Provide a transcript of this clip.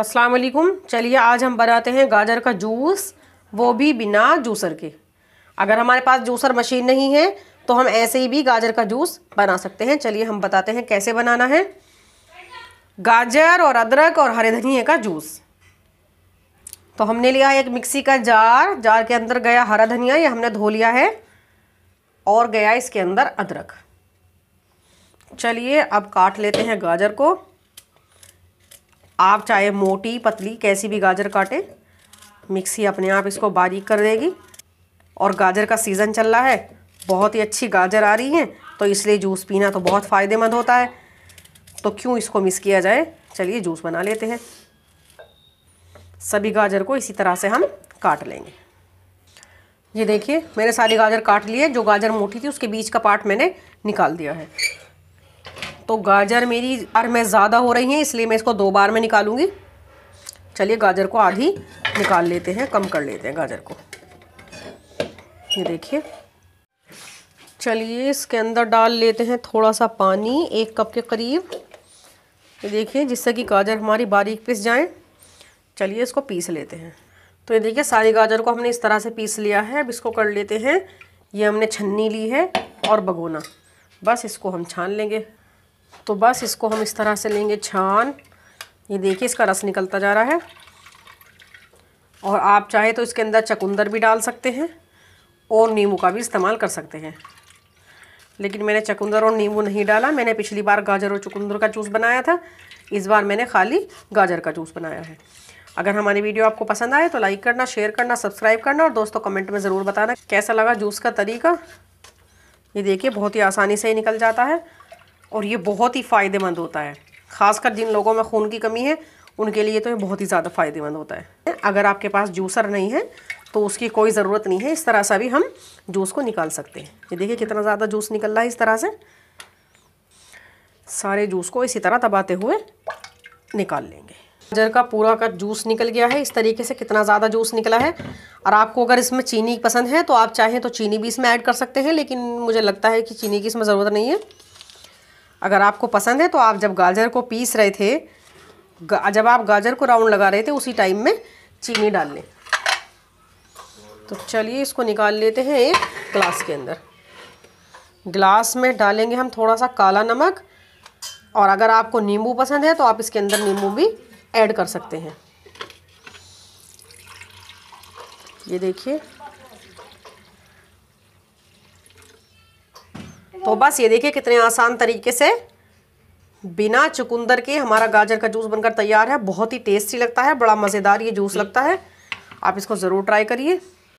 अस्सलाम वालेकुम चलिए आज हम बनाते हैं गाजर का जूस वो भी बिना जूसर के अगर हमारे पास जूसर मशीन नहीं है तो हम ऐसे ही भी गाजर का जूस बना सकते हैं चलिए हम बताते हैं कैसे बनाना है गाजर और अदरक और हरे धनिए का जूस तो हमने लिया है एक मिक्सी का जार जार के अंदर गया हरा धनिया ये हमने धो लिया है और गया इसके अंदर अदरक चलिए अब काट लेते हैं गाजर को आप चाहे मोटी पतली कैसी भी गाजर काटें मिक्सी अपने आप इसको बारीक कर देगी और गाजर का सीज़न चल रहा है बहुत ही अच्छी गाजर आ रही हैं तो इसलिए जूस पीना तो बहुत फ़ायदेमंद होता है तो क्यों इसको मिस किया जाए चलिए जूस बना लेते हैं सभी गाजर को इसी तरह से हम काट लेंगे ये देखिए मैंने सारी गाजर काट ली है जो गाजर मोटी थी उसके बीच का पार्ट मैंने निकाल दिया है तो गाजर मेरी बार में ज़्यादा हो रही हैं इसलिए मैं इसको दो बार में निकालूंगी चलिए गाजर को आधी निकाल लेते हैं कम कर लेते हैं गाजर को ये देखिए चलिए इसके अंदर डाल लेते हैं थोड़ा सा पानी एक कप के करीब ये देखिए जिससे कि गाजर हमारी बारीक पिस जाए चलिए इसको पीस लेते हैं तो ये देखिए सारी गाजर को हमने इस तरह से पीस लिया है अब इसको कर लेते हैं ये हमने छन्नी ली है और भगोना बस इसको हम छान लेंगे तो बस इसको हम इस तरह से लेंगे छान ये देखिए इसका रस निकलता जा रहा है और आप चाहे तो इसके अंदर चकुंदर भी डाल सकते हैं और नींबू का भी इस्तेमाल कर सकते हैं लेकिन मैंने चकुंदर और नींबू नहीं डाला मैंने पिछली बार गाजर और चकुंदर का जूस बनाया था इस बार मैंने खाली गाजर का जूस बनाया है अगर हमारी वीडियो आपको पसंद आए तो लाइक करना शेयर करना सब्सक्राइब करना और दोस्तों कमेंट में ज़रूर बताना कैसा लगा जूस का तरीका ये देखिए बहुत ही आसानी से ही निकल जाता है और ये बहुत ही फ़ायदेमंद होता है ख़ासकर जिन लोगों में खून की कमी है उनके लिए तो ये बहुत ही ज़्यादा फ़ायदेमंद होता है अगर आपके पास जूसर नहीं है तो उसकी कोई ज़रूरत नहीं है इस तरह से भी हम जूस को निकाल सकते हैं ये देखिए कितना ज़्यादा जूस निकल रहा है इस तरह से सारे जूस को इसी तरह दबाते हुए निकाल लेंगे गाजर का पूरा का जूस निकल गया है इस तरीके से कितना ज़्यादा जूस निकला है और आपको अगर इसमें चीनी पसंद है तो आप चाहें तो चीनी भी इसमें ऐड कर सकते हैं लेकिन मुझे लगता है कि चीनी की इसमें ज़रूरत नहीं है अगर आपको पसंद है तो आप जब गाजर को पीस रहे थे जब आप गाजर को राउंड लगा रहे थे उसी टाइम में चीनी डाल लें तो चलिए इसको निकाल लेते हैं एक ग्लास के अंदर ग्लास में डालेंगे हम थोड़ा सा काला नमक और अगर आपको नींबू पसंद है तो आप इसके अंदर नींबू भी ऐड कर सकते हैं ये देखिए तो बस ये देखिए कितने आसान तरीके से बिना चुकंदर के हमारा गाजर का जूस बनकर तैयार है बहुत ही टेस्टी लगता है बड़ा मज़ेदार ये जूस लगता है आप इसको ज़रूर ट्राई करिए